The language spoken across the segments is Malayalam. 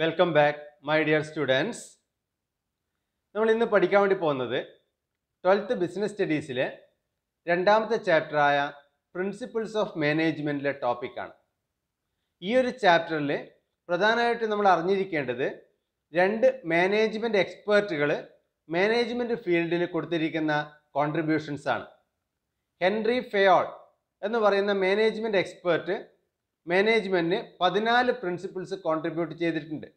Welcome back my dear students നമ്മൾ ഇന്ന് പഠിക്കാൻ വേണ്ടി പോകുന്നത് ട്വൽത്ത് ബിസിനസ് സ്റ്റഡീസിലെ രണ്ടാമത്തെ ചാപ്റ്ററായ പ്രിൻസിപ്പിൾസ് ഓഫ് മാനേജ്മെൻറ്റിലെ ടോപ്പിക്കാണ് ഈ ഒരു ചാപ്റ്ററിൽ പ്രധാനമായിട്ട് നമ്മൾ അറിഞ്ഞിരിക്കേണ്ടത് രണ്ട് മാനേജ്മെൻറ്റ് എക്സ്പേർട്ടുകൾ മാനേജ്മെൻറ്റ് ഫീൽഡിൽ കൊടുത്തിരിക്കുന്ന കോൺട്രിബ്യൂഷൻസാണ് ഹെൻറി ഫെയോൾ എന്ന് പറയുന്ന മാനേജ്മെൻറ്റ് എക്സ്പേർട്ട് മാനേജ്മെൻറ്റിന് പതിനാല് പ്രിൻസിപ്പിൾസ് കോൺട്രിബ്യൂട്ട് ചെയ്തിട്ടുണ്ട്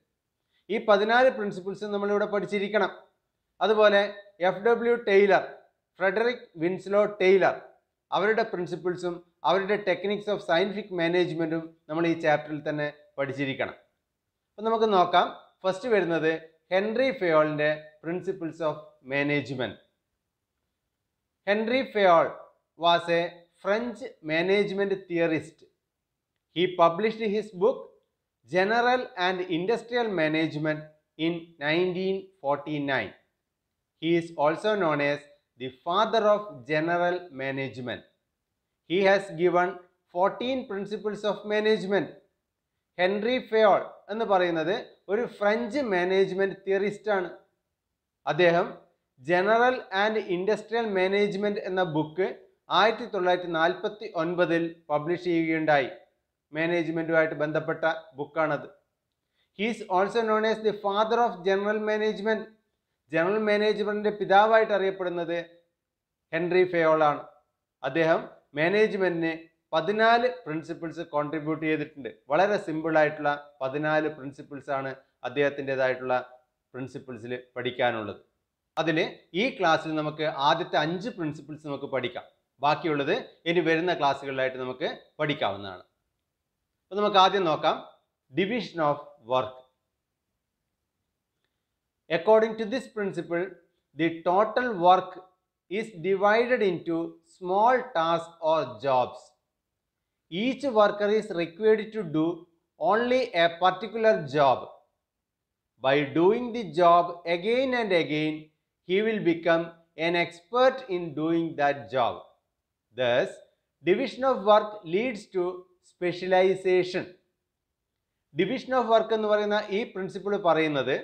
ഈ പതിനാല് പ്രിൻസിപ്പിൾസ് നമ്മളിവിടെ പഠിച്ചിരിക്കണം അതുപോലെ F W Taylor Frederick Winslow Taylor അവരുടെ പ്രിൻസിപ്പിൾസും അവരുടെ ടെക്നിക്സ് ഓഫ് സയൻറ്റിഫിക് മാനേജ്മെൻറ്റും നമ്മൾ ഈ ചാപ്റ്ററിൽ തന്നെ പഠിച്ചിരിക്കണം അപ്പം നമുക്ക് നോക്കാം ഫസ്റ്റ് വരുന്നത് ഹെൻറി ഫെയോളിൻ്റെ principles of management Henri Fayol was a French management theorist He published his book General and Industrial Management in 1949. He is also known as the father of general management. He has given 14 principles of management. Henry Fayol, എന്ന് പറയുന്നത് ഒരു ഫ്രഞ്ച് മാനേജ്മെന്റ് തിയറിസ്റ്റ് ആണ് അദ്ദേഹം ജനറൽ ആൻഡ് ഇൻഡസ്ട്രിയൽ മാനേജ്മെന്റ് എന്ന ബുക്ക് ആയിരത്തി തൊള്ളായിരത്തി നാൽപ്പത്തി ഒൻപതിൽ പബ്ലിഷ് ചെയ്യുകയുണ്ടായി മാനേജ്മെൻറ്റുമായിട്ട് ബന്ധപ്പെട്ട ബുക്കാണത് he's also known as the father of general management general മാനേജ്മെൻറ്റിൻ്റെ പിതാവായിട്ട് അറിയപ്പെടുന്നത് ഹെൻറി ഫെയോളാണ് അദ്ദേഹം മാനേജ്മെൻറ്റിന് പതിനാല് പ്രിൻസിപ്പിൾസ് കോൺട്രിബ്യൂട്ട് ചെയ്തിട്ടുണ്ട് വളരെ സിമ്പിളായിട്ടുള്ള പതിനാല് പ്രിൻസിപ്പിൾസാണ് അദ്ദേഹത്തിൻ്റെതായിട്ടുള്ള പ്രിൻസിപ്പിൾസിൽ പഠിക്കാനുള്ളത് അതിൽ ഈ ക്ലാസ്സിൽ നമുക്ക് ആദ്യത്തെ അഞ്ച് പ്രിൻസിപ്പിൾസ് നമുക്ക് പഠിക്കാം ബാക്കിയുള്ളത് ഇനി വരുന്ന ക്ലാസ്സുകളിലായിട്ട് നമുക്ക് പഠിക്കാവുന്നതാണ് അപ്പോൾ നമുക്ക് ആദ്യം നോക്കാം division of work according to this principle the total work is divided into small task or jobs each worker is required to do only a particular job by doing the job again and again he will become an expert in doing that job. Thus, division of work leads to specialisation division of work എന്ന് പറയുന്ന ഈ പ്രിൻസിപ്പിൾ പറയുന്നത്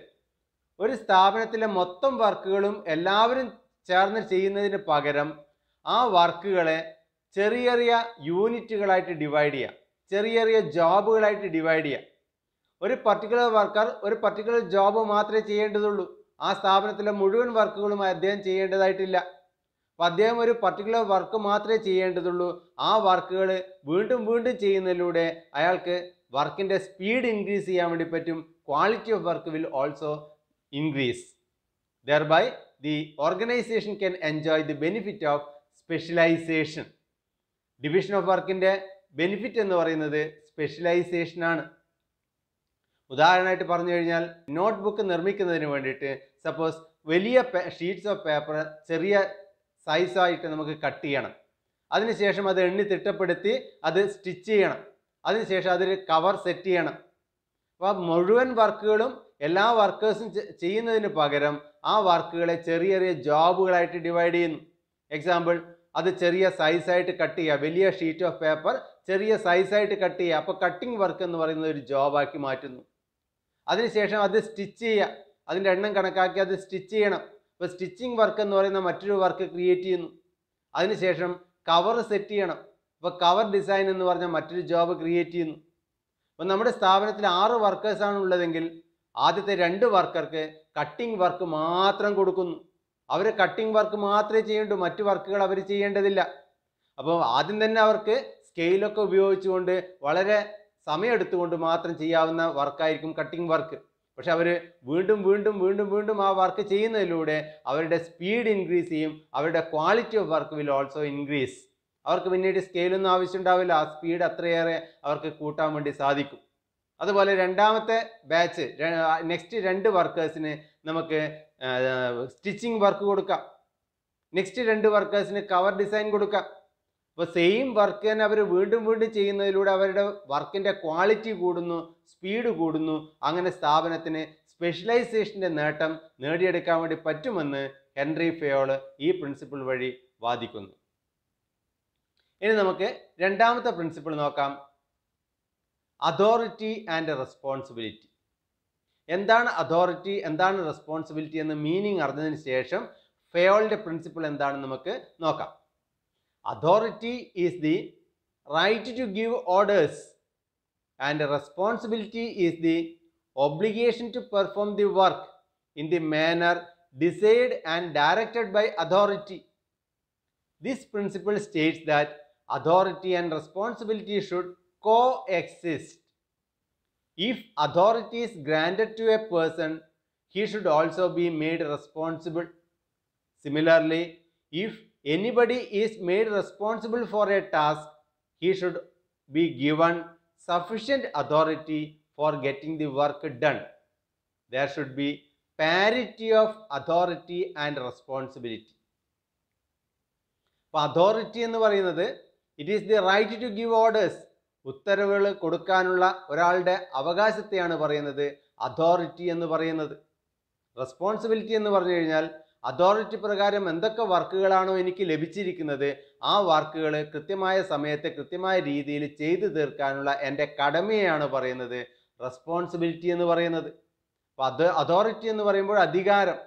ഒരു സ്ഥാപനത്തിലെ മൊത്തം വർക്കുകളും എല്ലാവരും ചേർന്ന് ചെയ്യുന്നതിന് പകരം ആ വർക്കുകളെ ചെറിയ ചെറിയ യൂണിറ്റുകളായിട്ട് ഡിവൈഡ് ചെയ്യുക ചെറിയ ചെറിയ ജോബുകളായിട്ട് ഡിവൈഡ് ചെയ്യുക ഒരു പർട്ടിക്കുലർ വർക്കർ ഒരു പർട്ടിക്കുലർ ജോബ് മാത്രമേ ചെയ്യേണ്ടതുള്ളൂ ആ സ്ഥാപനത്തിലെ മുഴുവൻ വർക്കുകളും അദ്ദേഹം ചെയ്യേണ്ടതായിട്ടില്ല അപ്പോൾ അദ്ദേഹം ഒരു പർട്ടിക്കുലർ വർക്ക് മാത്രമേ ചെയ്യേണ്ടതുള്ളൂ ആ വർക്കുകൾ വീണ്ടും വീണ്ടും ചെയ്യുന്നതിലൂടെ അയാൾക്ക് വർക്കിൻ്റെ സ്പീഡ് ഇൻക്രീസ് ചെയ്യാൻ വേണ്ടി പറ്റും quality of work will also increase thereby the organisation can enjoy the benefit of specialisation division of വർക്കിൻ്റെ ബെനിഫിറ്റ് എന്ന് പറയുന്നത് സ്പെഷ്യലൈസേഷനാണ് ഉദാഹരണമായിട്ട് പറഞ്ഞു കഴിഞ്ഞാൽ നോട്ട് ബുക്ക് നിർമ്മിക്കുന്നതിന് വേണ്ടിയിട്ട് സപ്പോസ് വലിയ ഷീറ്റ്സ് ഓഫ് പേപ്പർ ചെറിയ സൈസായിട്ട് നമുക്ക് കട്ട് ചെയ്യണം അതിനുശേഷം അത് എണ്ണി തിട്ടപ്പെടുത്തി അത് സ്റ്റിച്ച് ചെയ്യണം അതിനുശേഷം അതിൽ കവർ സെറ്റ് ചെയ്യണം അപ്പോൾ മുഴുവൻ വർക്കുകളും എല്ലാ വർക്കേഴ്സും ചെയ്യുന്നതിന് പകരം ആ വർക്കുകളെ ചെറിയ ചെറിയ ജോബുകളായിട്ട് ഡിവൈഡ് ചെയ്യുന്നു എക്സാമ്പിൾ അത് ചെറിയ സൈസായിട്ട് കട്ട് ചെയ്യുക വലിയ ഷീറ്റ് ഓഫ് പേപ്പർ ചെറിയ സൈസായിട്ട് കട്ട് ചെയ്യുക അപ്പോൾ കട്ടിംഗ് വർക്ക് എന്ന് പറയുന്നത് ഒരു ജോബാക്കി മാറ്റുന്നു അതിനുശേഷം അത് സ്റ്റിച്ച് ചെയ്യുക അതിൻ്റെ എണ്ണം കണക്കാക്കി അത് സ്റ്റിച്ച് ചെയ്യണം ഇപ്പോൾ സ്റ്റിച്ചിങ് വർക്ക് എന്ന് പറയുന്ന മറ്റൊരു വർക്ക് ക്രിയേറ്റ് ചെയ്യുന്നു അതിനുശേഷം കവർ സെറ്റ് ചെയ്യണം ഇപ്പോൾ കവർ ഡിസൈൻ എന്ന് പറഞ്ഞ മറ്റൊരു ജോബ് ക്രിയേറ്റ് ചെയ്യുന്നു അപ്പോൾ നമ്മുടെ സ്ഥാപനത്തിൽ ആറ് വർക്കേഴ്സാണ് ഉള്ളതെങ്കിൽ ആദ്യത്തെ രണ്ട് വർക്കർക്ക് കട്ടിംഗ് വർക്ക് മാത്രം കൊടുക്കുന്നു അവർ കട്ടിംഗ് വർക്ക് മാത്രമേ ചെയ്യേണ്ടൂ മറ്റ് വർക്കുകൾ അവർ ചെയ്യേണ്ടതില്ല അപ്പോൾ ആദ്യം തന്നെ അവർക്ക് സ്കെയിലൊക്കെ ഉപയോഗിച്ചുകൊണ്ട് വളരെ സമയമെടുത്തുകൊണ്ട് മാത്രം ചെയ്യാവുന്ന വർക്കായിരിക്കും കട്ടിംഗ് വർക്ക് പക്ഷെ അവർ വീണ്ടും വീണ്ടും വീണ്ടും വീണ്ടും ആ വർക്ക് ചെയ്യുന്നതിലൂടെ അവരുടെ സ്പീഡ് ഇൻക്രീസ് ചെയ്യും അവരുടെ quality of work will also increase അവർക്ക് പിന്നീട് സ്കെയിലൊന്നും ആവശ്യമുണ്ടാവില്ല ആ സ്പീഡ് അത്രയേറെ അവർക്ക് കൂട്ടാൻ വേണ്ടി സാധിക്കും അതുപോലെ രണ്ടാമത്തെ ബാച്ച് നെക്സ്റ്റ് രണ്ട് വർക്കേഴ്സിന് നമുക്ക് സ്റ്റിച്ചിങ് വർക്ക് കൊടുക്കാം നെക്സ്റ്റ് രണ്ട് വർക്കേഴ്സിന് കവർ ഡിസൈൻ കൊടുക്കാം ഇപ്പോൾ സെയിം വർക്ക് തന്നെ അവർ വീണ്ടും വീണ്ടും ചെയ്യുന്നതിലൂടെ അവരുടെ വർക്കിൻ്റെ ക്വാളിറ്റി കൂടുന്നു സ്പീഡ് കൂടുന്നു അങ്ങനെ സ്ഥാപനത്തിന് സ്പെഷ്യലൈസേഷൻ്റെ നേട്ടം നേടിയെടുക്കാൻ വേണ്ടി പറ്റുമെന്ന് ഹെൻറി ഫയോള് ഈ പ്രിൻസിപ്പിൾ വഴി വാദിക്കുന്നു ഇനി നമുക്ക് രണ്ടാമത്തെ പ്രിൻസിപ്പിൾ നോക്കാം അതോറിറ്റി ആൻഡ് റെസ്പോൺസിബിലിറ്റി എന്താണ് അതോറിറ്റി എന്താണ് റെസ്പോൺസിബിലിറ്റി എന്ന മീനിങ് അറിഞ്ഞതിന് ശേഷം ഫയോളിൻ്റെ പ്രിൻസിപ്പിൾ എന്താണെന്ന് നമുക്ക് നോക്കാം Authority is the right to give orders and responsibility is the obligation to perform the work in the manner desired and directed by authority. This principle states that authority and responsibility should coexist. If authority is granted to a person, he should also be made responsible. Similarly, if anybody is made responsible for a task he should be given sufficient authority for getting the work done there should be parity of authority and responsibility അപ്പോൾ അതോറിറ്റി എന്ന് പറയുന്നത് it is the right to give orders ഉത്തരവുകൾ കൊടുക്കാനുള്ള ഒരാളുടെ അവകാശത്തെയാണ് പറയുന്നത് അതോറിറ്റി എന്ന് പറയുന്നത് റെസ്പോൺസിബിലിറ്റി എന്ന് പറഞ്ഞു കഴിഞ്ഞാൽ അതോറിറ്റി പ്രകാരം എന്തൊക്കെ വർക്കുകളാണോ എനിക്ക് ലഭിച്ചിരിക്കുന്നത് ആ വർക്കുകൾ കൃത്യമായ സമയത്ത് കൃത്യമായ രീതിയിൽ ചെയ്തു തീർക്കാനുള്ള എൻ്റെ കടമയാണ് പറയുന്നത് റെസ്പോൺസിബിലിറ്റി എന്ന് പറയുന്നത് അപ്പോൾ അത് അതോറിറ്റി എന്ന് പറയുമ്പോൾ അധികാരം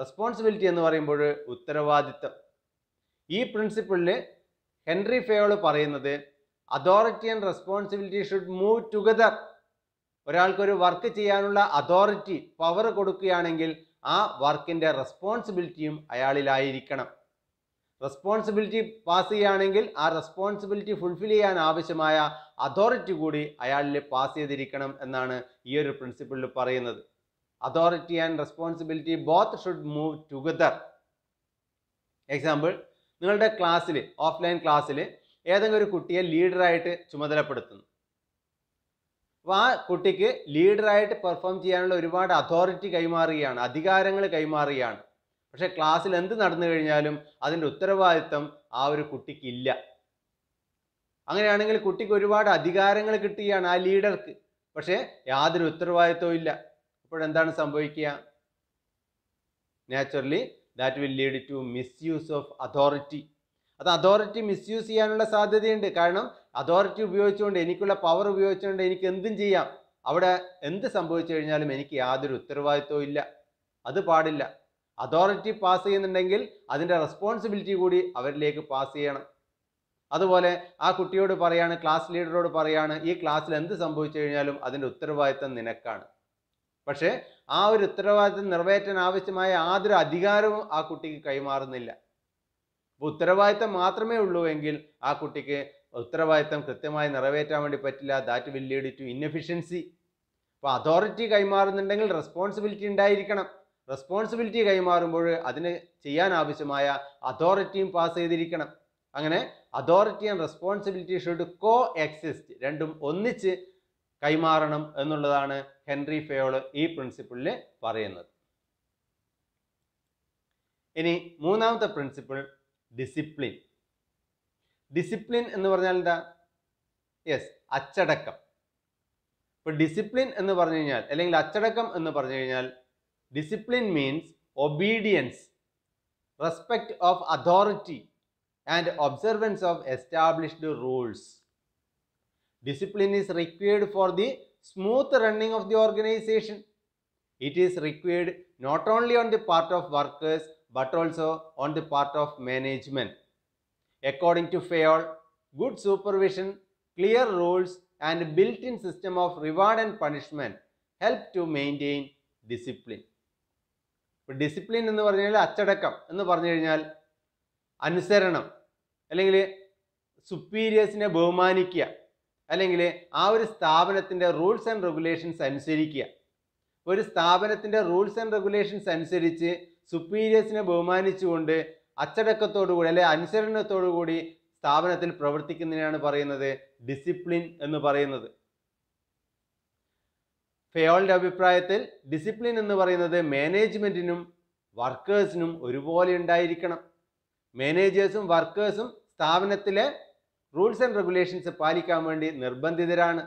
റെസ്പോൺസിബിലിറ്റി എന്ന് പറയുമ്പോൾ ഉത്തരവാദിത്തം ഈ പ്രിൻസിപ്പിളിൽ ഹെൻറി ഫെയോൾ പറയുന്നത് authority and responsibility should move together ഒരാൾക്കൊരു വർക്ക് ചെയ്യാനുള്ള അതോറിറ്റി പവർ കൊടുക്കുകയാണെങ്കിൽ ആ വർക്കിൻ്റെ റെസ്പോൺസിബിലിറ്റിയും അയാളിലായിരിക്കണം റെസ്പോൺസിബിലിറ്റി പാസ് ചെയ്യുകയാണെങ്കിൽ ആ റെസ്പോൺസിബിലിറ്റി ഫുൾഫിൽ ചെയ്യാൻ ആവശ്യമായ അതോറിറ്റി കൂടി അയാളിൽ പാസ് ചെയ്തിരിക്കണം എന്നാണ് ഈ ഒരു പ്രിൻസിപ്പിളിൽ പറയുന്നത് authority and responsibility both should move together example നിങ്ങളുടെ ക്ലാസ്സിൽ ഓഫ്ലൈൻ ക്ലാസ്സിൽ ഏതെങ്കിലും ഒരു കുട്ടിയെ ലീഡറായിട്ട് ചുമതലപ്പെടുത്തുന്നു അപ്പോൾ ആ കുട്ടിക്ക് ലീഡറായിട്ട് പെർഫോം ചെയ്യാനുള്ള ഒരുപാട് അതോറിറ്റി കൈമാറുകയാണ് അധികാരങ്ങൾ കൈമാറുകയാണ് പക്ഷേ ക്ലാസ്സിൽ എന്ത് നടന്നു കഴിഞ്ഞാലും അതിൻ്റെ ഉത്തരവാദിത്തം ആ ഒരു കുട്ടിക്കില്ല അങ്ങനെയാണെങ്കിൽ കുട്ടിക്ക് ഒരുപാട് അധികാരങ്ങൾ കിട്ടുകയാണ് ആ ലീഡർക്ക് പക്ഷേ യാതൊരു ഉത്തരവാദിത്വവും ഇല്ല അപ്പോഴെന്താണ് സംഭവിക്കുക naturally that will lead to misuse of authority അത് അതോറിറ്റി മിസ്യൂസ് ചെയ്യാനുള്ള സാധ്യതയുണ്ട് കാരണം അതോറിറ്റി ഉപയോഗിച്ചുകൊണ്ട് എനിക്കുള്ള പവർ ഉപയോഗിച്ചുകൊണ്ട് എനിക്ക് എന്തും ചെയ്യാം അവിടെ എന്ത് സംഭവിച്ചു കഴിഞ്ഞാലും എനിക്ക് യാതൊരു ഉത്തരവാദിത്വവും ഇല്ല അത് പാടില്ല അതോറിറ്റി പാസ് ചെയ്യുന്നുണ്ടെങ്കിൽ അതിൻ്റെ റെസ്പോൺസിബിലിറ്റി കൂടി അവരിലേക്ക് പാസ് ചെയ്യണം അതുപോലെ ആ കുട്ടിയോട് പറയാണ് ക്ലാസ് ലീഡറോട് പറയാണ് ഈ ക്ലാസ്സിൽ എന്ത് സംഭവിച്ചു കഴിഞ്ഞാലും അതിൻ്റെ ഉത്തരവാദിത്തം നിനക്കാണ് പക്ഷേ ആ ഒരു ഉത്തരവാദിത്വം നിറവേറ്റാൻ ആവശ്യമായ യാതൊരു അധികാരവും ആ കുട്ടിക്ക് കൈമാറുന്നില്ല ഉത്തരവാദിത്തം മാത്രമേ ഉള്ളൂ എങ്കിൽ ആ കുട്ടിക്ക് ഉത്തരവാദിത്തം കൃത്യമായി നിറവേറ്റാൻ വേണ്ടി പറ്റില്ല that will lead to inefficiency അപ്പോൾ അതോറിറ്റി കൈമാറുന്നുണ്ടെങ്കിൽ റെസ്പോൺസിബിലിറ്റി ഉണ്ടായിരിക്കണം റെസ്പോൺസിബിലിറ്റി കൈമാറുമ്പോൾ അതിന് ചെയ്യാൻ ആവശ്യമായ അതോറിറ്റിയും പാസ് ചെയ്തിരിക്കണം അങ്ങനെ authority and responsibility should coexist രണ്ടും ഒന്നിച്ച് കൈമാറണം എന്നുള്ളതാണ് ഹെൻറി ഫെയോള് ഈ പ്രിൻസിപ്പിളിൽ പറയുന്നത് ഇനി മൂന്നാമത്തെ പ്രിൻസിപ്പിൾ ഡിസിപ്ലിൻ ഡിസിപ്ലിൻ എന്ന് പറഞ്ഞാൽ എന്താ യെസ് അച്ചടക്കം ഇപ്പോൾ ഡിസിപ്ലിൻ എന്ന് പറഞ്ഞു കഴിഞ്ഞാൽ അല്ലെങ്കിൽ അച്ചടക്കം എന്ന് പറഞ്ഞു കഴിഞ്ഞാൽ discipline means obedience respect of authority and observance of established rules discipline is required for the smooth running of the organisation it is required not only on the part of workers but also on the part of management. According to Fayol, good supervision, clear rules and built-in system of reward and punishment help to maintain discipline. Discipline എന്ന് പറഞ്ഞു കഴിഞ്ഞാൽ അച്ചടക്കം എന്ന് പറഞ്ഞു കഴിഞ്ഞാൽ അനുസരണം അല്ലെങ്കിൽ സുപ്പീരിയേഴ്സിനെ ബഹുമാനിക്കുക അല്ലെങ്കിൽ ആ ഒരു സ്ഥാപനത്തിൻ്റെ റൂൾസ് ആൻഡ് റെഗുലേഷൻസ് അനുസരിക്കുക ഒരു സ്ഥാപനത്തിൻ്റെ റൂൾസ് ആൻഡ് റെഗുലേഷൻസ് അനുസരിച്ച് സുപ്പീരിയേഴ്സിനെ ബഹുമാനിച്ചുകൊണ്ട് അച്ചടക്കത്തോടുകൂടി അല്ലെ അനുസരണത്തോടുകൂടി സ്ഥാപനത്തിൽ പ്രവർത്തിക്കുന്നതിനാണ് പറയുന്നത് ഡിസിപ്ലിൻ എന്ന് പറയുന്നത് ഫെയോളുടെ അഭിപ്രായത്തിൽ ഡിസിപ്ലിൻ എന്ന് പറയുന്നത് മാനേജ്മെൻറ്റിനും വർക്കേഴ്സിനും ഒരുപോലെ ഉണ്ടായിരിക്കണം മാനേജേഴ്സും വർക്കേഴ്സും സ്ഥാപനത്തിലെ റൂൾസ് ആൻഡ് റെഗുലേഷൻസ് പാലിക്കാൻ വേണ്ടി നിർബന്ധിതരാണ്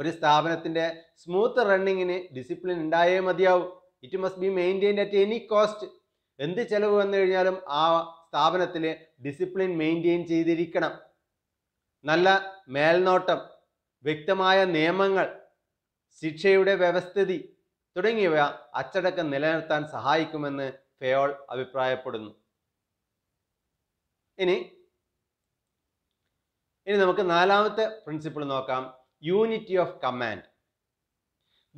ഒരു സ്ഥാപനത്തിൻ്റെ സ്മൂത്ത് റണ്ണിങ്ങിന് ഡിസിപ്ലിൻ ഉണ്ടായേ മതിയാവും it must be maintained at any cost എന്ത് ചെലവ് വന്നു കഴിഞ്ഞാലും ആ സ്ഥാപനത്തിൽ ഡിസിപ്ലിൻ മെയിൻറ്റെയിൻ ചെയ്തിരിക്കണം നല്ല മേൽനോട്ടം വ്യക്തമായ നിയമങ്ങൾ ശിക്ഷയുടെ വ്യവസ്ഥിതി തുടങ്ങിയവ അച്ചടക്കം നിലനിർത്താൻ സഹായിക്കുമെന്ന് ഫെയോൾ അഭിപ്രായപ്പെടുന്നു ഇനി ഇനി നമുക്ക് നാലാമത്തെ പ്രിൻസിപ്പിൾ നോക്കാം unity of command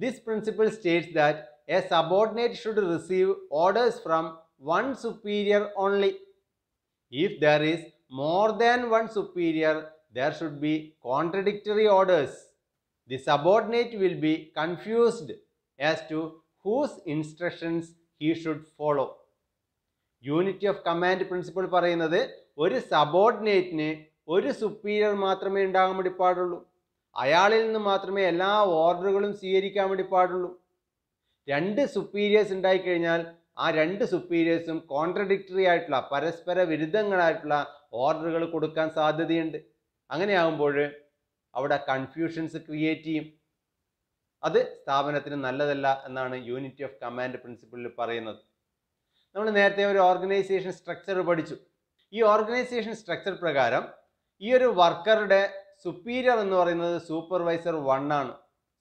this principle states that a subordinate should receive orders from one superior only if there is more than one superior there should be contradictory orders the subordinate will be confused as to whose instructions he should follow unity of command principle പറയുന്നത് ഒരു സബോർഡിനേറ്റിന് ഒരു സുപ്പീരിയർ മാത്രമേ ഉണ്ടാകാൻ വേണ്ടി പാടുള്ളൂ അയാളിൽ നിന്ന് മാത്രമേ എല്ലാ ഓർഡറുകളും സ്വീകരിക്കാൻ വേണ്ടി പാടുള്ളൂ രണ്ട് സുപ്പീരിയേഴ്സ് ഉണ്ടായിക്കഴിഞ്ഞാൽ ആ രണ്ട് സുപ്പീരിയേഴ്സും കോൺട്രഡിക്ടറി ആയിട്ടുള്ള പരസ്പര വിരുദ്ധങ്ങളായിട്ടുള്ള ഓർഡറുകൾ കൊടുക്കാൻ സാധ്യതയുണ്ട് അങ്ങനെയാകുമ്പോൾ അവിടെ കൺഫ്യൂഷൻസ് ക്രിയേറ്റ് ചെയ്യും അത് സ്ഥാപനത്തിന് നല്ലതല്ല എന്നാണ് യൂണിറ്റി ഓഫ് കമാൻഡ് പ്രിൻസിപ്പിളിൽ പറയുന്നത് നമ്മൾ നേരത്തെ ഒരു ഓർഗനൈസേഷൻ സ്ട്രക്ചർ പഠിച്ചു ഈ ഓർഗനൈസേഷൻ സ്ട്രക്ചർ പ്രകാരം ഈ ഒരു വർക്കറുടെ സുപ്പീരിയർ എന്ന് പറയുന്നത് സൂപ്പർവൈസർ വൺ ആണ്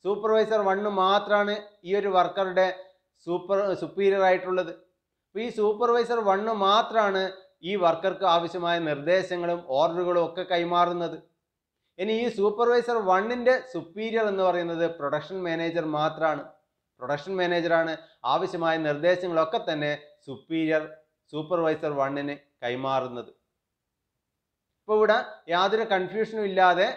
സൂപ്പർവൈസർ വണ്ണ് മാത്രമാണ് ഈ ഒരു വർക്കറുടെ സൂപ്പർ സുപ്പീരിയർ ആയിട്ടുള്ളത് അപ്പോൾ ഈ സൂപ്പർവൈസർ വണ്ണ് മാത്രമാണ് ഈ വർക്കർക്ക് ആവശ്യമായ നിർദ്ദേശങ്ങളും ഓർഡറുകളും ഒക്കെ കൈമാറുന്നത് ഇനി ഈ സൂപ്പർവൈസർ വണ്ണിൻ്റെ സുപ്പീരിയർ എന്ന് പറയുന്നത് പ്രൊഡക്ഷൻ മാനേജർ മാത്രമാണ് പ്രൊഡക്ഷൻ മാനേജറാണ് ആവശ്യമായ നിർദ്ദേശങ്ങളൊക്കെ തന്നെ സുപ്പീരിയർ സൂപ്പർവൈസർ വണ്ണിന് കൈമാറുന്നത് ഇപ്പോൾ ഇവിടെ യാതൊരു കൺഫ്യൂഷനും ഇല്ലാതെ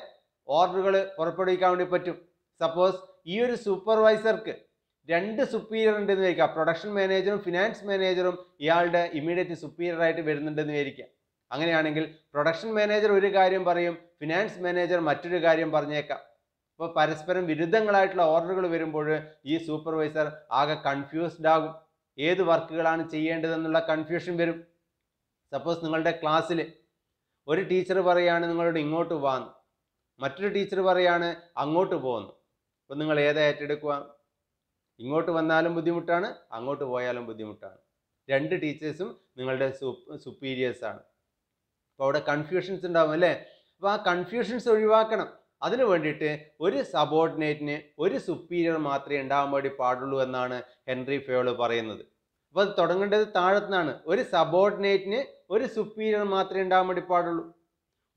ഓർഡറുകൾ പുറപ്പെടുവിക്കാൻ വേണ്ടി പറ്റും സപ്പോസ് ഈ ഒരു സൂപ്പർവൈസർക്ക് രണ്ട് സുപ്പീരിയർ ഉണ്ടെന്ന് വിചാരിക്കുക പ്രൊഡക്ഷൻ മാനേജറും ഫിനാൻസ് മാനേജറും ഇയാളുടെ ഇമ്മീഡിയറ്റ് സുപ്പീരിയർ ആയിട്ട് വരുന്നുണ്ടെന്ന് വിചാരിക്കുക അങ്ങനെയാണെങ്കിൽ പ്രൊഡക്ഷൻ മാനേജർ ഒരു കാര്യം പറയും ഫിനാൻസ് മാനേജർ മറ്റൊരു കാര്യം പറഞ്ഞേക്കാം അപ്പോൾ പരസ്പരം വിരുദ്ധങ്ങളായിട്ടുള്ള ഓർഡറുകൾ വരുമ്പോൾ ഈ സൂപ്പർവൈസർ ആകെ കൺഫ്യൂസ്ഡ് ആകും ഏത് വർക്കുകളാണ് ചെയ്യേണ്ടതെന്നുള്ള കൺഫ്യൂഷൻ വരും സപ്പോസ് നിങ്ങളുടെ ക്ലാസ്സിൽ ഒരു ടീച്ചർ പറയുകയാണ് നിങ്ങളോട് ഇങ്ങോട്ട് പോകാന്ന് മറ്റൊരു ടീച്ചർ പറയുകയാണ് അങ്ങോട്ട് പോകുന്നു അപ്പം നിങ്ങൾ ഏതാ ഏറ്റെടുക്കുക ഇങ്ങോട്ട് വന്നാലും ബുദ്ധിമുട്ടാണ് അങ്ങോട്ട് പോയാലും ബുദ്ധിമുട്ടാണ് രണ്ട് ടീച്ചേഴ്സും നിങ്ങളുടെ സുപ്പീരിയേഴ്സാണ് ആണ് അപ്പോൾ അവിടെ കൺഫ്യൂഷൻസ് ഉണ്ടാവും അല്ലേ അപ്പോൾ ആ കൺഫ്യൂഷൻസ് ഒഴിവാക്കണം അതിനു വേണ്ടിയിട്ട് ഒരു സബോർഡിനേറ്റിന് ഒരു സുപ്പീരിയർ മാത്രമേ ഉണ്ടാകാൻ വേണ്ടി പാടുള്ളൂ എന്നാണ് ഹെൻറി ഫേള് പറയുന്നത് അപ്പോൾ അത് തുടങ്ങേണ്ടത് താഴത്തുനിന്നാണ് ഒരു സബോർഡിനേറ്റിന് ഒരു സുപ്പീരിയർ മാത്രമേ ഉണ്ടാകാൻ വേണ്ടി പാടുള്ളൂ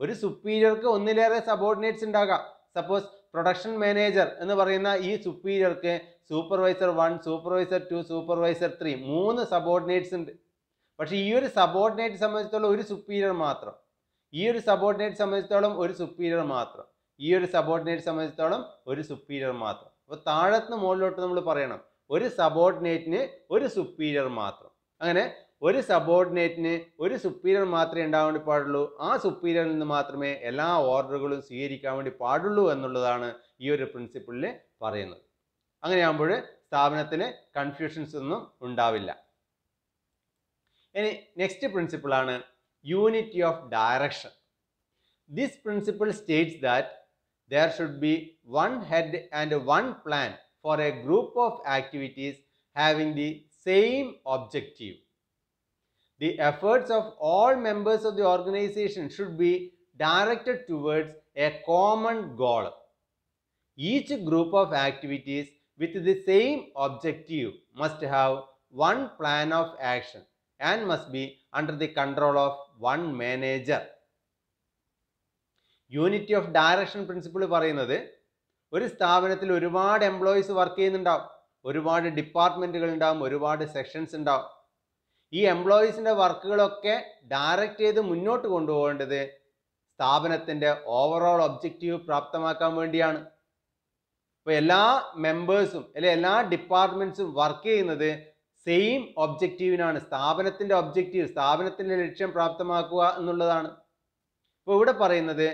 ഒരു സുപ്പീരിയർക്ക് ഒന്നിലേറെ സബോർഡിനേറ്റ്സ് ഉണ്ടാകാം സപ്പോസ് പ്രൊഡക്ഷൻ മാനേജർ എന്ന് പറയുന്ന ഈ സുപ്പീരിയർക്ക് supervisor one supervisor two supervisor three മൂന്ന് സബോർഡിനേറ്റ്സ് ഉണ്ട് പക്ഷേ ഈ ഒരു സബോർഡിനേറ്റ് സംബന്ധിച്ചോളം ഒരു സുപ്പീരിയർ മാത്രം ഈ ഒരു സബോർഡിനേറ്റ് സംബന്ധിച്ചോളം ഒരു സുപ്പീരിയർ മാത്രം ഈ ഒരു സബോർഡിനേറ്റ് സംബന്ധിച്ചോളം ഒരു സുപ്പീരിയർ മാത്രം അപ്പോൾ താഴത്തുനിന്ന് മുകളിലോട്ട് നമ്മൾ പറയണം ഒരു സബോർഡിനേറ്റിന് ഒരു സുപ്പീരിയർ മാത്രം അങ്ങനെ ഒരു സബോർഡിനേറ്റിന് ഒരു സുപ്പീരിയർ മാത്രമേ ഉണ്ടാകാൻ വേണ്ടി പാടുള്ളൂ ആ സുപ്പീരിയറിൽ നിന്ന് മാത്രമേ എല്ലാ ഓർഡറുകളും സ്വീകരിക്കാൻ വേണ്ടി പാടുള്ളൂ എന്നുള്ളതാണ് ഈ ഒരു പ്രിൻസിപ്പിളിൽ പറയുന്നത് അങ്ങനെയാകുമ്പോൾ സ്ഥാപനത്തിൽ കൺഫ്യൂഷൻസ് ഒന്നും ഉണ്ടാവില്ല ഇനി നെക്സ്റ്റ് പ്രിൻസിപ്പിളാണ് unity of direction this principle states that there should be one head and one plan for a group of activities having the same objective the efforts of all members of the organization should be directed towards a common goal. Each group of activities with the same objective must have one plan of action and must be under the control of one manager. Unity of direction principle പറയുന്നത് ഒരു സ്ഥാപനത്തിൽ ഒരുപാട് എംപ്ലോയീസ് വർക്ക് ചെയ്യുന്നുണ്ടാവും ഒരുപാട് ഡിപ്പാർട്ട്മെൻറ്റുകൾ ഉണ്ടാവും ഒരുപാട് സെക്ഷൻസ് ഉണ്ടാവും ഈ എംപ്ലോയീസിൻ്റെ വർക്കുകളൊക്കെ ഡയറക്റ്റ് ചെയ്ത് മുന്നോട്ട് കൊണ്ടുപോകേണ്ടത് സ്ഥാപനത്തിൻ്റെ ഓവറോൾ ഒബ്ജക്റ്റീവ് പ്രാപ്തമാക്കാൻ വേണ്ടിയാണ് അപ്പോൾ എല്ലാ മെമ്പേഴ്സും അല്ലെ എല്ലാ ഡിപ്പാർട്ട്മെൻറ്റ്സും വർക്ക് ചെയ്യുന്നത് സെയിം ഒബ്ജക്റ്റീവിനാണ് സ്ഥാപനത്തിൻ്റെ ഒബ്ജക്റ്റീവ് സ്ഥാപനത്തിൻ്റെ ലക്ഷ്യം പ്രാപ്തമാക്കുക എന്നുള്ളതാണ് ഇപ്പോൾ ഇവിടെ പറയുന്നത്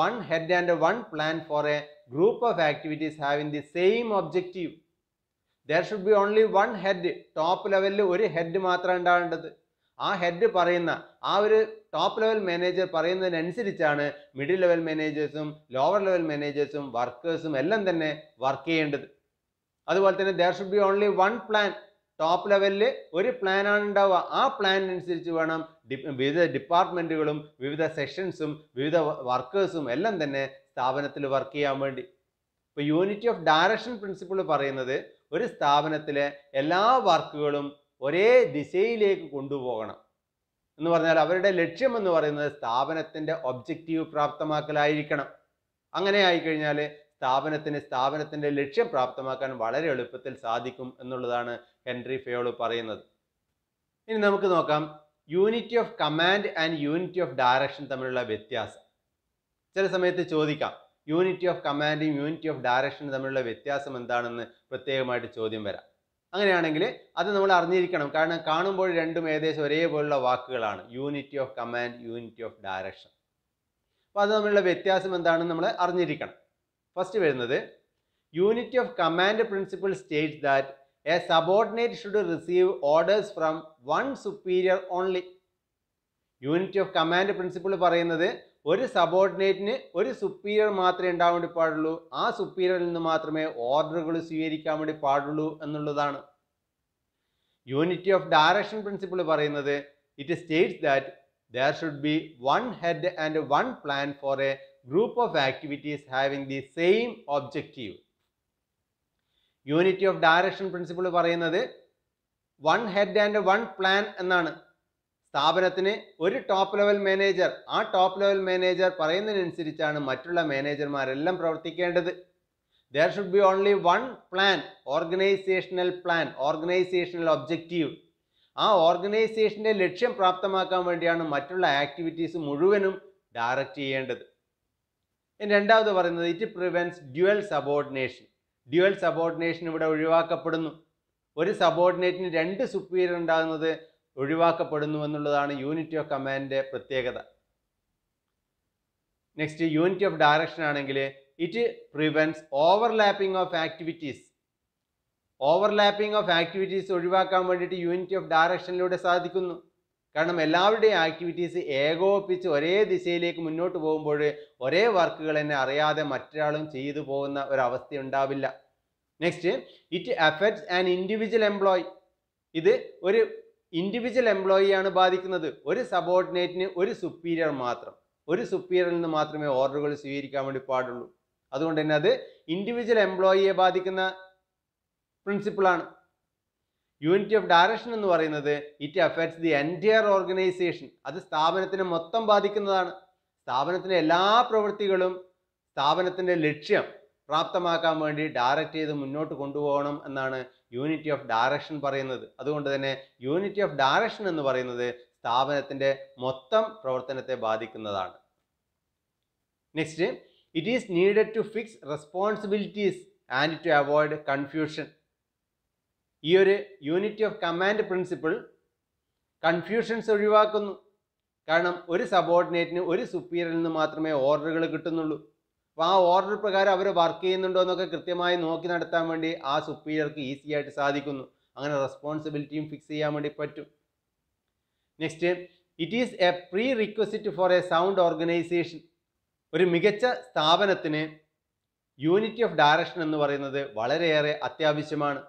one head and one plan for a group of activities have in the same objective there should be only one head top ലെവലിൽ ഒരു ഹെഡ് മാത്രം ഉണ്ടാവേണ്ടത് ആ ഹെഡ് പറയുന്ന ആ ഒരു ടോപ്പ് ലെവൽ മാനേജർ പറയുന്നതിനനുസരിച്ചാണ് മിഡിൽ ലെവൽ മാനേജേഴ്സും ലോവർ ലെവൽ മാനേജേഴ്സും വർക്കേഴ്സും എല്ലാം തന്നെ വർക്ക് ചെയ്യേണ്ടത് അതുപോലെ തന്നെ there should be only one plan top ലെവലിൽ ഒരു പ്ലാനാണ് ഉണ്ടാവുക ആ പ്ലാനിനനുസരിച്ച് വേണം വിവിധ ഡിപ്പാർട്ട്മെൻറ്റുകളും വിവിധ സെഷൻസും വിവിധ വർക്കേഴ്സും എല്ലാം തന്നെ സ്ഥാപനത്തിൽ വർക്ക് ചെയ്യാൻ വേണ്ടി ഇപ്പോൾ യൂണിറ്റി ഓഫ് ഡയറക്ഷൻ പ്രിൻസിപ്പിൾ പറയുന്നത് ഒരു സ്ഥാപനത്തിലെ എല്ലാ വർക്കുകളും ഒരേ ദിശയിലേക്ക് കൊണ്ടുപോകണം എന്ന് പറഞ്ഞാൽ അവരുടെ ലക്ഷ്യം എന്ന് പറയുന്നത് സ്ഥാപനത്തിൻ്റെ ഒബ്ജക്റ്റീവ് പ്രാപ്തമാക്കലായിരിക്കണം അങ്ങനെ ആയിക്കഴിഞ്ഞാൽ സ്ഥാപനത്തിന് സ്ഥാപനത്തിൻ്റെ ലക്ഷ്യം പ്രാപ്തമാക്കാൻ വളരെ എളുപ്പത്തിൽ സാധിക്കും എന്നുള്ളതാണ് ഹെൻറി ഫയോൾ പറയുന്നത് ഇനി നമുക്ക് നോക്കാം unity of command and unity of direction തമ്മിലുള്ള വ്യത്യാസം ചില സമയത്ത് ചോദിക്കാം യൂണിറ്റി ഓഫ് കമാൻഡും യൂണിറ്റി ഓഫ് ഡയറക്ഷനും തമ്മിലുള്ള വ്യത്യാസം എന്താണെന്ന് പ്രത്യേകമായിട്ട് ചോദ്യം വരാം അങ്ങനെയാണെങ്കിൽ അത് നമ്മൾ അറിഞ്ഞിരിക്കണം കാരണം കാണുമ്പോൾ രണ്ടും ഏകദേശം ഒരേപോലുള്ള വാക്കുകളാണ് unity of command unity of direction അപ്പോൾ അത് തമ്മിലുള്ള വ്യത്യാസം എന്താണെന്ന് നമ്മൾ അറിഞ്ഞിരിക്കണം ഫസ്റ്റ് വരുന്നത് unity of command principle state that a subordinate should receive orders from one superior only unity of command principle പറയുന്നത് ഒരു സബോർഡിനേറ്റിന് ഒരു സുപ്പീരിയർ മാത്രമേ ഉണ്ടാവാൻ വേണ്ടി പാടുള്ളൂ ആ സുപ്പീരിയറിൽ നിന്ന് മാത്രമേ ഓർഡറുകൾ സ്വീകരിക്കാൻ വേണ്ടി പാടുള്ളൂ എന്നുള്ളതാണ് യൂണിറ്റി ഓഫ് ഡയറക്ഷൻ പ്രിൻസിപ്പിൾ പറയുന്നത് it states that there should be one head and one plan for a group of activities having the same objective unity of direction principle പറയുന്നത് one head and one plan എന്നാണ് സ്ഥാപനത്തിന് ഒരു ടോപ്പ് ലെവൽ മാനേജർ ആ ടോപ്പ് ലെവൽ മാനേജർ പറയുന്നതിനനുസരിച്ചാണ് മറ്റുള്ള മാനേജർമാരെല്ലാം പ്രവർത്തിക്കേണ്ടത് there should be only one plan organisational plan organisational objective ആ ഓർഗനൈസേഷൻ്റെ ലക്ഷ്യം പ്രാപ്തമാക്കാൻ വേണ്ടിയാണ് മറ്റുള്ള ആക്ടിവിറ്റീസ് മുഴുവനും ഡയറക്റ്റ് ചെയ്യേണ്ടത് രണ്ടാമത് പറയുന്നത് it prevents dual subordination dual subordination ഇവിടെ ഒഴിവാക്കപ്പെടുന്നു ഒരു സബോർഡിനേറ്റിന് രണ്ട് സുപ്പീരിയർ ഉണ്ടാകുന്നത് ഒഴിവാക്കപ്പെടുന്നു എന്നുള്ളതാണ് യൂണിറ്റി ഓഫ് കമാൻഡിൻ്റെ പ്രത്യേകത നെക്സ്റ്റ് യൂണിറ്റി ഓഫ് ഡയറക്ഷൻ ആണെങ്കിൽ it prevents overlapping of activities overlapping of activities ഒഴിവാക്കാൻ വേണ്ടിയിട്ട് യൂണിറ്റി ഓഫ് ഡയറക്ഷനിലൂടെ സാധിക്കുന്നു കാരണം എല്ലാവരുടെയും ആക്ടിവിറ്റീസ് ഏകോപിപ്പിച്ച് ഒരേ ദിശയിലേക്ക് മുന്നോട്ട് പോകുമ്പോൾ ഒരേ വർക്കുകൾ തന്നെ അറിയാതെ മറ്റൊരാളും ചെയ്തു പോകുന്ന ഒരവസ്ഥ ഉണ്ടാവില്ല next it affects an individual employee ഇത് ഒരു ഇൻഡിവിജ്വൽ എംപ്ലോയിയാണ് ബാധിക്കുന്നത് ഒരു സബോർഡിനേറ്റിന് ഒരു സുപ്പീരിയർ മാത്രം ഒരു സുപ്പീരിയറിൽ നിന്ന് മാത്രമേ ഓർഡറുകൾ സ്വീകരിക്കാൻ വേണ്ടി പാടുള്ളൂ അതുകൊണ്ട് തന്നെ അത് ഇൻഡിവിജ്വൽ എംപ്ലോയിയെ ബാധിക്കുന്ന പ്രിൻസിപ്പിളാണ് യൂണിറ്റി ഓഫ് ഡയറക്ഷൻ എന്ന് പറയുന്നത് it affects the entire organisation അത് സ്ഥാപനത്തിനെ മൊത്തം ബാധിക്കുന്നതാണ് സ്ഥാപനത്തിൻ്റെ എല്ലാ പ്രവൃത്തികളും സ്ഥാപനത്തിൻ്റെ ലക്ഷ്യം പ്രാപ്തമാക്കാൻ വേണ്ടി ഡയറക്റ്റ് ചെയ്ത് മുന്നോട്ട് കൊണ്ടുപോകണം എന്നാണ് യൂണിറ്റി ഓഫ് ഡയറക്ഷൻ പറയുന്നത് അതുകൊണ്ട് തന്നെ യൂണിറ്റി ഓഫ് ഡയറക്ഷൻ എന്ന് പറയുന്നത് സ്ഥാപനത്തിൻ്റെ മൊത്തം പ്രവർത്തനത്തെ ബാധിക്കുന്നതാണ് next it is needed to fix responsibilities and to avoid confusion ഈ ഒരു unity of command principle confusions ഒഴിവാക്കുന്നു കാരണം ഒരു സബോർഡിനേറ്റിന് ഒരു സുപ്പീരിയറിൽ നിന്ന് മാത്രമേ ഓർഡറുകൾ കിട്ടുന്നുള്ളൂ അപ്പോൾ ആ ഓർഡർ പ്രകാരം അവർ വർക്ക് ചെയ്യുന്നുണ്ടോ എന്നൊക്കെ കൃത്യമായി നോക്കി നടത്താൻ വേണ്ടി ആ സുപ്പീരിയർക്ക് ഈസി ആയിട്ട് സാധിക്കുന്നു അങ്ങനെ റെസ്പോൺസിബിലിറ്റിയും ഫിക്സ് ചെയ്യാൻ വേണ്ടി പറ്റും next it is a prerequisite for a sound organisation ഒരു മികച്ച സ്ഥാപനത്തിന് യൂണിറ്റി ഓഫ് ഡയറക്ഷൻ എന്ന് പറയുന്നത് വളരെയേറെ അത്യാവശ്യമാണ്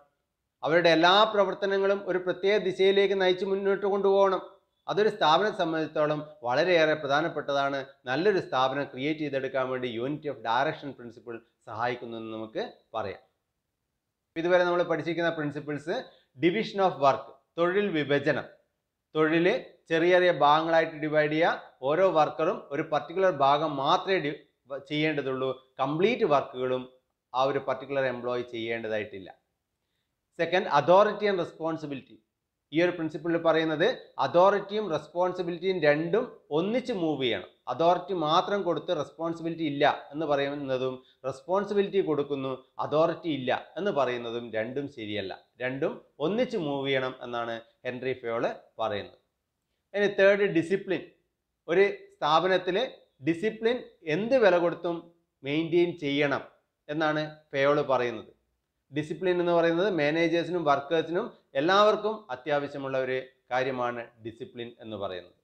അവരുടെ എല്ലാ പ്രവർത്തനങ്ങളും ഒരു പ്രത്യേക ദിശയിലേക്ക് നയിച്ച് മുന്നോട്ട് കൊണ്ടുപോകണം അതൊരു സ്ഥാപനം സംബന്ധിച്ചോളം വളരെയേറെ പ്രധാനപ്പെട്ടതാണ് നല്ലൊരു സ്ഥാപനം ക്രിയേറ്റ് ചെയ്തെടുക്കാൻ വേണ്ടി യൂണിറ്റി ഓഫ് ഡയറക്ഷൻ പ്രിൻസിപ്പിൾ സഹായിക്കുന്നു എന്ന് നമുക്ക് പറയാം ഇതുവരെ നമ്മൾ പഠിച്ചിരിക്കുന്ന പ്രിൻസിപ്പിൾസ് ഡിവിഷൻ ഓഫ് വർക്ക് തൊഴിൽ വിഭജനം തൊഴിൽ ചെറിയ ചെറിയ ഭാഗങ്ങളായിട്ട് ഡിവൈഡ് ചെയ്യുക ഓരോ വർക്കറും ഒരു പർട്ടിക്കുലർ ഭാഗം മാത്രമേ ചെയ്യേണ്ടതുള്ളൂ കംപ്ലീറ്റ് വർക്കുകളും ആ ഒരു പർട്ടിക്കുലർ എംപ്ലോയി ചെയ്യേണ്ടതായിട്ടില്ല സെക്കൻഡ് അതോറിറ്റി ആൻഡ് റെസ്പോൺസിബിലിറ്റി ഈ ഒരു പ്രിൻസിപ്പിളിൽ പറയുന്നത് അതോറിറ്റിയും റെസ്പോൺസിബിലിറ്റിയും രണ്ടും ഒന്നിച്ച് മൂവ് ചെയ്യണം അതോറിറ്റി മാത്രം കൊടുത്ത് റെസ്പോൺസിബിലിറ്റി ഇല്ല എന്ന് പറയുന്നതും റെസ്പോൺസിബിലിറ്റി കൊടുക്കുന്നു അതോറിറ്റി ഇല്ല എന്ന് പറയുന്നതും രണ്ടും ശരിയല്ല രണ്ടും ഒന്നിച്ച് മൂവ് ചെയ്യണം എന്നാണ് ഹെൻറി ഫയോള് പറയുന്നത് ഇനി തേർഡ് ഡിസിപ്ലിൻ ഒരു സ്ഥാപനത്തിൽ ഡിസിപ്ലിൻ എന്ത് വില കൊടുത്തും മെയിൻറ്റെയിൻ ചെയ്യണം എന്നാണ് ഫയോള് പറയുന്നത് ഡിസിപ്ലിൻ എന്ന് പറയുന്നത് മാനേജേഴ്സിനും വർക്കേഴ്സിനും എല്ലാവർക്കും അത്യാവശ്യമുള്ള ഒരു കാര്യമാണ് ഡിസിപ്ലിൻ എന്ന് പറയുന്നത്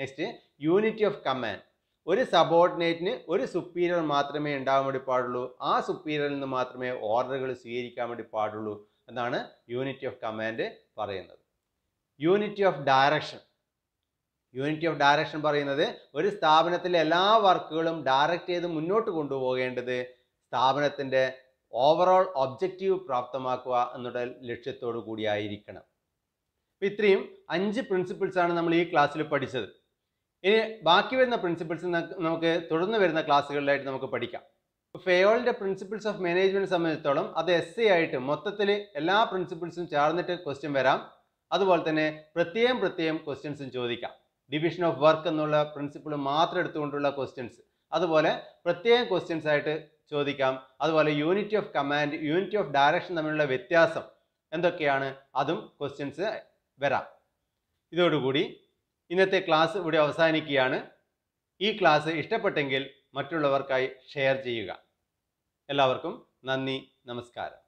നെക്സ്റ്റ് യൂണിറ്റി ഓഫ് കമാൻഡ് ഒരു സബോർഡിനേറ്റിന് ഒരു സുപ്പീരിയർ മാത്രമേ ഉണ്ടാകാൻ വേണ്ടി പാടുള്ളൂ ആ സുപ്പീരിയറിൽ നിന്ന് മാത്രമേ ഓർഡറുകൾ സ്വീകരിക്കാൻ വേണ്ടി പാടുള്ളൂ എന്നാണ് യൂണിറ്റി ഓഫ് കമാൻഡ് പറയുന്നത് unity of direction unity of direction പറയുന്നത് ഒരു സ്ഥാപനത്തിലെ എല്ലാ വർക്കുകളും ഡയറക്റ്റ് ചെയ്ത് മുന്നോട്ട് കൊണ്ടുപോകേണ്ടത് സ്ഥാപനത്തിൻ്റെ ഓവറോൾ ഒബ്ജക്റ്റീവ് പ്രാപ്തമാക്കുക എന്നുള്ള ലക്ഷ്യത്തോടു കൂടിയായിരിക്കണം അപ്പം ഇത്രയും അഞ്ച് പ്രിൻസിപ്പിൾസാണ് നമ്മൾ ഈ ക്ലാസ്സിൽ പഠിച്ചത് ഇനി ബാക്കി വരുന്ന പ്രിൻസിപ്പിൾസ് നമുക്ക് തുടർന്ന് വരുന്ന ക്ലാസ്സുകളിലായിട്ട് നമുക്ക് പഠിക്കാം ഫെയോളിൻ്റെ പ്രിൻസിപ്പിൾസ് ഓഫ് മാനേജ്മെൻറ്റ് സംബന്ധിച്ചിടത്തോളം അത് എസ് എ ആയിട്ട് മൊത്തത്തിൽ എല്ലാ പ്രിൻസിപ്പിൾസും ചേർന്നിട്ട് ക്വസ്റ്റ്യൻ വരാം അതുപോലെ തന്നെ പ്രത്യേകം പ്രത്യേകം ക്വസ്റ്റ്യൻസും ചോദിക്കാം ഡിവിഷൻ ഓഫ് വർക്ക് എന്നുള്ള പ്രിൻസിപ്പിൾ മാത്രം എടുത്തുകൊണ്ടുള്ള ക്വസ്റ്റ്യൻസ് അതുപോലെ പ്രത്യേകം ക്വസ്റ്റ്യൻസ് ആയിട്ട് ചോദിക്കാം അതുപോലെ unity of command unity of direction തമ്മിലുള്ള വ്യത്യാസം എന്തൊക്കെയാണ് അതും ക്വസ്റ്റ്യൻസ് വരാം ഇതോടുകൂടി ഇന്നത്തെ ക്ലാസ് ഇവിടെ അവസാനിക്കുകയാണ് ഈ ക്ലാസ് ഇഷ്ടപ്പെട്ടെങ്കിൽ മറ്റുള്ളവർക്കായി ഷെയർ ചെയ്യുക എല്ലാവർക്കും നന്ദി നമസ്കാരം